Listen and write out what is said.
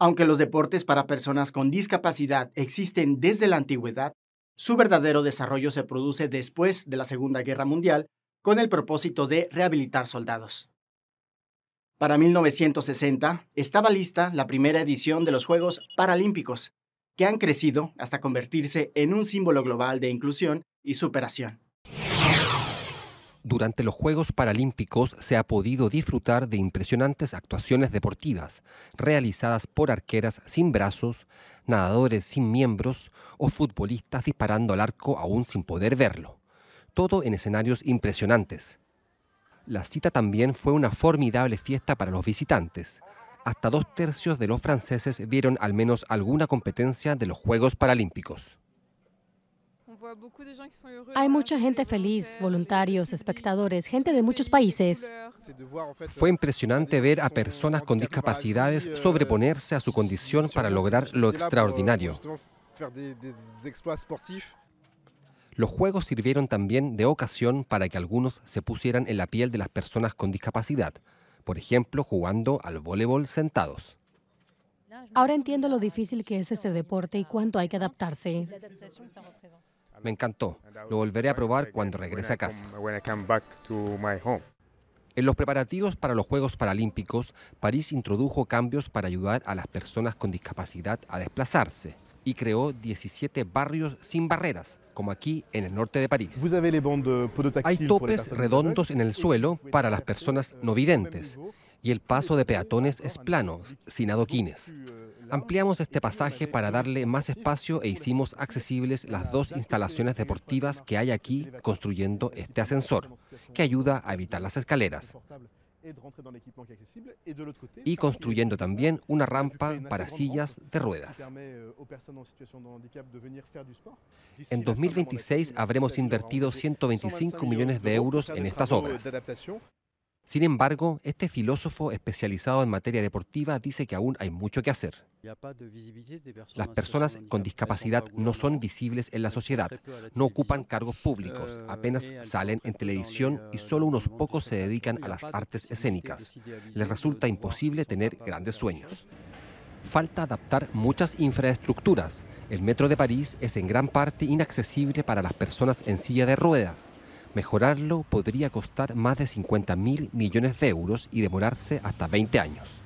Aunque los deportes para personas con discapacidad existen desde la antigüedad, su verdadero desarrollo se produce después de la Segunda Guerra Mundial con el propósito de rehabilitar soldados. Para 1960 estaba lista la primera edición de los Juegos Paralímpicos, que han crecido hasta convertirse en un símbolo global de inclusión y superación. Durante los Juegos Paralímpicos se ha podido disfrutar de impresionantes actuaciones deportivas realizadas por arqueras sin brazos, nadadores sin miembros o futbolistas disparando al arco aún sin poder verlo. Todo en escenarios impresionantes. La cita también fue una formidable fiesta para los visitantes. Hasta dos tercios de los franceses vieron al menos alguna competencia de los Juegos Paralímpicos. Hay mucha gente feliz, voluntarios, espectadores, gente de muchos países. Fue impresionante ver a personas con discapacidades euh, sobreponerse a su condición para lograr lo euh, extraordinario. Los juegos sirvieron también de ocasión para que algunos se pusieran en la piel de las personas con discapacidad, por ejemplo jugando al voleibol sentados. Ahora entiendo lo difícil que es ese deporte y cuánto hay que adaptarse. Me encantó. Lo volveré a probar cuando regrese a casa. En los preparativos para los Juegos Paralímpicos, París introdujo cambios para ayudar a las personas con discapacidad a desplazarse y creó 17 barrios sin barreras, como aquí en el norte de París. Hay topes redondos en el suelo para las personas no videntes y el paso de peatones es plano, sin adoquines. Ampliamos este pasaje para darle más espacio e hicimos accesibles las dos instalaciones deportivas que hay aquí construyendo este ascensor, que ayuda a evitar las escaleras. Y construyendo también una rampa para sillas de ruedas. En 2026 habremos invertido 125 millones de euros en estas obras. Sin embargo, este filósofo especializado en materia deportiva dice que aún hay mucho que hacer. Las personas con discapacidad no son visibles en la sociedad, no ocupan cargos públicos, euh, apenas salen en televisión y euh, solo unos pocos se dedican a las artes escénicas. Les resulta imposible tener grandes sueños. Falta adaptar muchas infraestructuras. El metro de París es en gran parte inaccesible para las personas en silla de ruedas. Mejorarlo podría costar más de 50 mil millones de euros y demorarse hasta 20 años.